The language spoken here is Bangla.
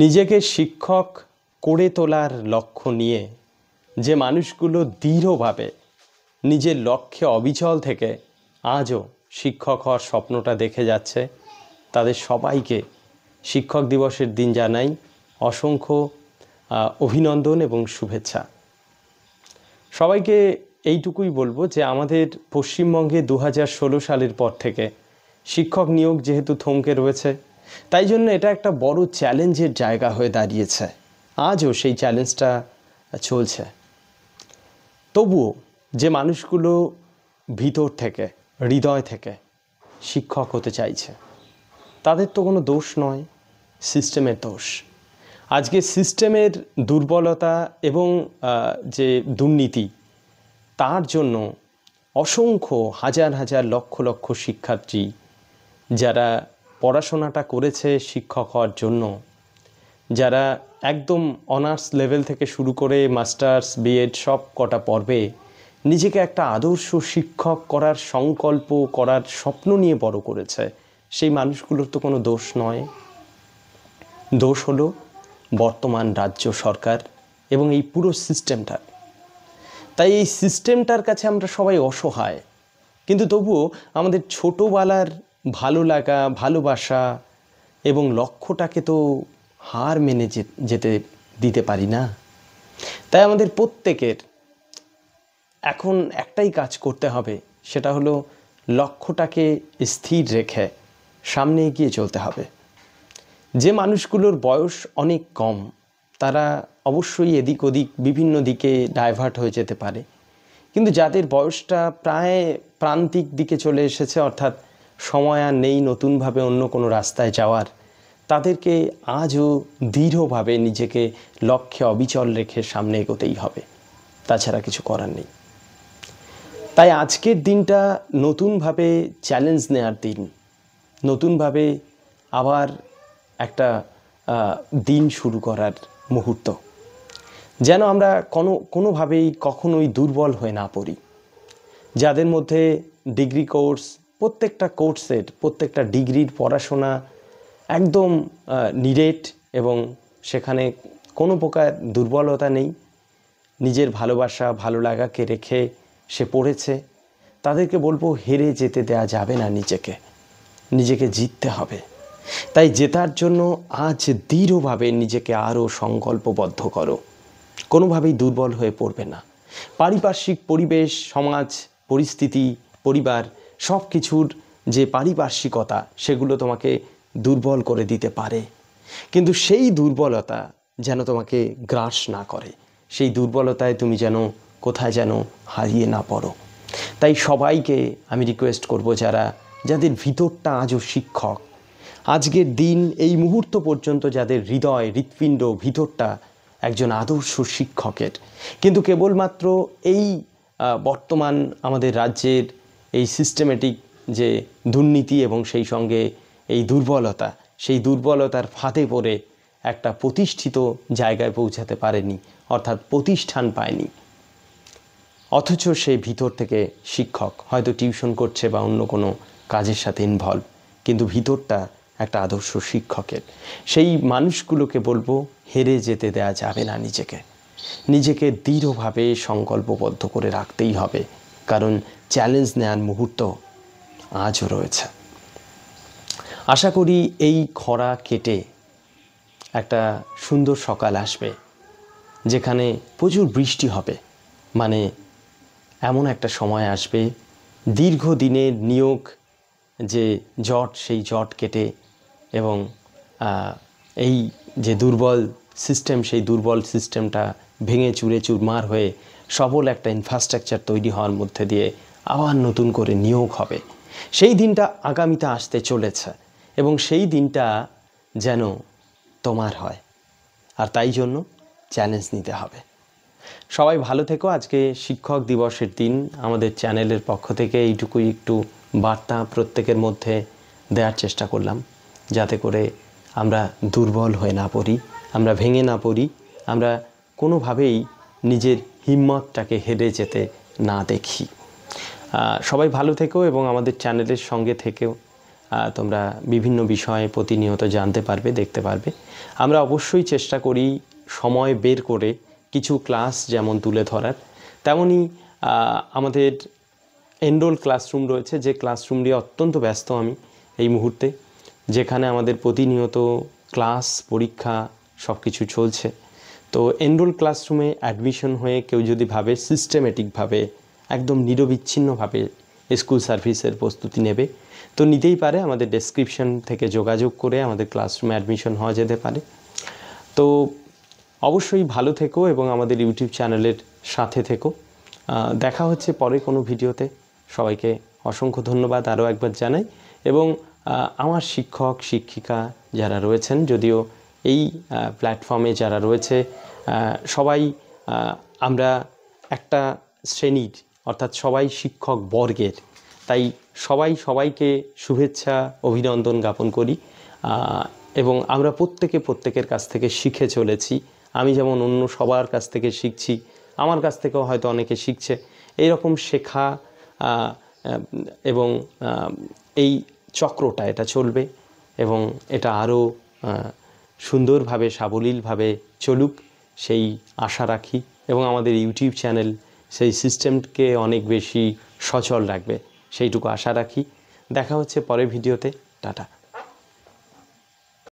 নিজেকে শিক্ষক করে তোলার লক্ষ্য নিয়ে যে মানুষগুলো দৃঢ়ভাবে নিজের লক্ষ্যে অবিচল থেকে আজও শিক্ষক হওয়ার স্বপ্নটা দেখে যাচ্ছে তাদের সবাইকে শিক্ষক দিবসের দিন জানাই অসংখ্য অভিনন্দন এবং শুভেচ্ছা সবাইকে এইটুকুই বলবো যে আমাদের পশ্চিমবঙ্গে দু সালের পর থেকে শিক্ষক নিয়োগ যেহেতু থমকে রয়েছে তাই জন্য এটা একটা বড় চ্যালেঞ্জের জায়গা হয়ে দাঁড়িয়েছে আজও সেই চ্যালেঞ্জটা চলছে তবুও যে মানুষগুলো ভিতর থেকে হৃদয় থেকে শিক্ষক হতে চাইছে তাদের তো কোনো দোষ নয় সিস্টেমের দোষ আজকে সিস্টেমের দুর্বলতা এবং যে দুর্নীতি তার জন্য অসংখ্য হাজার হাজার লক্ষ লক্ষ শিক্ষার্থী যারা পড়াশোনাটা করেছে শিক্ষক হওয়ার জন্য যারা একদম অনার্স লেভেল থেকে শুরু করে মাস্টার্স বিএড সব কটা পর্বে নিজেকে একটা আদর্শ শিক্ষক করার সংকল্প করার স্বপ্ন নিয়ে বড় করেছে সেই মানুষগুলোর তো কোনো দোষ নয় দোষ হলো বর্তমান রাজ্য সরকার এবং এই পুরো সিস্টেমটার তাই এই সিস্টেমটার কাছে আমরা সবাই অসহায় কিন্তু তবুও আমাদের ছোটোবেলার ভালো লাগা ভালোবাসা এবং লক্ষ্যটাকে তো হার মেনে যেতে দিতে পারি না তাই আমাদের প্রত্যেকের এখন একটাই কাজ করতে হবে সেটা হলো লক্ষ্যটাকে স্থির রেখে সামনে এগিয়ে চলতে হবে যে মানুষগুলোর বয়স অনেক কম তারা অবশ্যই এদিক ওদিক বিভিন্ন দিকে ডাইভার্ট হয়ে যেতে পারে কিন্তু যাদের বয়সটা প্রায় প্রান্তিক দিকে চলে এসেছে অর্থাৎ সময় আর নেই নতুনভাবে অন্য কোনো রাস্তায় যাওয়ার তাদেরকে আজও দৃঢ়ভাবে নিজেকে লক্ষ্যে অবিচল রেখে সামনে এগোতেই হবে তাছাড়া কিছু করার নেই তাই আজকের দিনটা নতুনভাবে চ্যালেঞ্জ নেওয়ার দিন নতুনভাবে আবার একটা দিন শুরু করার মুহূর্ত যেন আমরা কোনো কোনোভাবেই কখনোই দুর্বল হয়ে না পড়ি যাদের মধ্যে ডিগ্রি কোর্স প্রত্যেকটা কোর্সের প্রত্যেকটা ডিগ্রির পড়াশোনা একদম নিরেট এবং সেখানে কোনো প্রকার দুর্বলতা নেই নিজের ভালোবাসা ভালো লাগাকে রেখে সে পড়েছে তাদেরকে বলবো হেরে যেতে দেয়া যাবে না নিজেকে নিজেকে জিততে হবে তাই জেতার জন্য আজ দৃঢ়ভাবে নিজেকে আরও সংকল্পবদ্ধ করো কোনোভাবেই দুর্বল হয়ে পড়বে না পারিপার্শ্বিক পরিবেশ সমাজ পরিস্থিতি পরিবার সব কিছুর যে পারিপার্শ্বিকতা সেগুলো তোমাকে দুর্বল করে দিতে পারে কিন্তু সেই দুর্বলতা যেন তোমাকে গ্রাস না করে সেই দুর্বলতায় তুমি যেন কোথায় যেন হারিয়ে না পড়ো তাই সবাইকে আমি রিকোয়েস্ট করব যারা যাদের ভিতরটা আজও শিক্ষক আজকের দিন এই মুহূর্ত পর্যন্ত যাদের হৃদয় হৃৎপিণ্ড ভিতরটা একজন আদর্শ শিক্ষকের কিন্তু কেবলমাত্র এই বর্তমান আমাদের রাজ্যের এই সিস্টেমেটিক যে দুর্নীতি এবং সেই সঙ্গে এই দুর্বলতা সেই দুর্বলতার ফাঁদে পড়ে একটা প্রতিষ্ঠিত জায়গায় পৌঁছাতে পারেনি অর্থাৎ প্রতিষ্ঠান পায়নি অথচ সে ভিতর থেকে শিক্ষক হয়তো টিউশন করছে বা অন্য কোনো কাজের সাথে ইনভলভ কিন্তু ভিতরটা একটা আদর্শ শিক্ষকের সেই মানুষগুলোকে বলবো হেরে যেতে দেয়া যাবে না নিজেকে নিজেকে দৃঢ়ভাবে সংকল্পবদ্ধ করে রাখতেই হবে কারণ চ্যালেঞ্জ নেওয়ার মুহূর্ত আজও রয়েছে আশা করি এই খরা কেটে একটা সুন্দর সকাল আসবে যেখানে প্রচুর বৃষ্টি হবে মানে এমন একটা সময় আসবে দীর্ঘদিনের নিয়োগ যে জট সেই জট কেটে এবং এই যে দুর্বল সিস্টেম সেই দুর্বল সিস্টেমটা ভেঙে চুরে চুরমার হয়ে সবল একটা ইনফ্রাস্ট্রাকচার তৈরি হওয়ার মধ্যে দিয়ে আবার নতুন করে নিয়োগ হবে সেই দিনটা আগামীতে আসতে চলেছে এবং সেই দিনটা যেন তোমার হয় আর তাই জন্য চ্যালেঞ্জ নিতে হবে সবাই ভালো থেকো আজকে শিক্ষক দিবসের দিন আমাদের চ্যানেলের পক্ষ থেকে এইটুকুই একটু বার্তা প্রত্যেকের মধ্যে দেওয়ার চেষ্টা করলাম যাতে করে আমরা দুর্বল হয়ে না পড়ি আমরা ভেঙে না পড়ি আমরা কোনোভাবেই নিজের হিম্মতটাকে হেরে যেতে না দেখি সবাই ভালো থেকো এবং আমাদের চ্যানেলের সঙ্গে থেকেও তোমরা বিভিন্ন বিষয়ে প্রতিনিয়ত জানতে পারবে দেখতে পারবে আমরা অবশ্যই চেষ্টা করি সময় বের করে কিছু ক্লাস যেমন তুলে ধরার তেমনই আমাদের এনরোল ক্লাসরুম রয়েছে যে ক্লাসরুম অত্যন্ত ব্যস্ত আমি এই মুহূর্তে যেখানে আমাদের প্রতিনিয়ত ক্লাস পরীক্ষা সব কিছু চলছে তো এনরোল ক্লাসরুমে অ্যাডমিশন হয়ে কেউ যদি ভাবে সিস্টেমেটিকভাবে একদম নিরবিচ্ছিন্নভাবে স্কুল সার্ভিসের প্রস্তুতি নেবে তো নিতেই পারে আমাদের ডেসক্রিপশন থেকে যোগাযোগ করে আমাদের ক্লাসরুমে অ্যাডমিশন হওয়া যেতে পারে তো অবশ্যই ভালো থেকো এবং আমাদের ইউটিউব চ্যানেলের সাথে থেকো দেখা হচ্ছে পরে কোনো ভিডিওতে সবাইকে অসংখ্য ধন্যবাদ আরও একবার জানাই এবং আমার শিক্ষক শিক্ষিকা যারা রয়েছেন যদিও এই প্ল্যাটফর্মে যারা রয়েছে সবাই আমরা একটা শ্রেণীর অর্থাৎ সবাই শিক্ষক বর্গের তাই সবাই সবাইকে শুভেচ্ছা অভিনন্দন জ্ঞাপন করি এবং আমরা প্রত্যেকে প্রত্যেকের কাছ থেকে শিখে চলেছি আমি যেমন অন্য সবার কাছ থেকে শিখছি আমার কাছ থেকেও হয়তো অনেকে শিখছে এই রকম শেখা এবং এই চক্রটা এটা চলবে এবং এটা আরও সুন্দরভাবে সাবলীলভাবে চলুক সেই আশা রাখি এবং আমাদের ইউটিউব চ্যানেল সেই সিস্টেমকে অনেক বেশি সচল রাখবে সেইটুকু আশা রাখি দেখা হচ্ছে পরের ভিডিওতে টাটা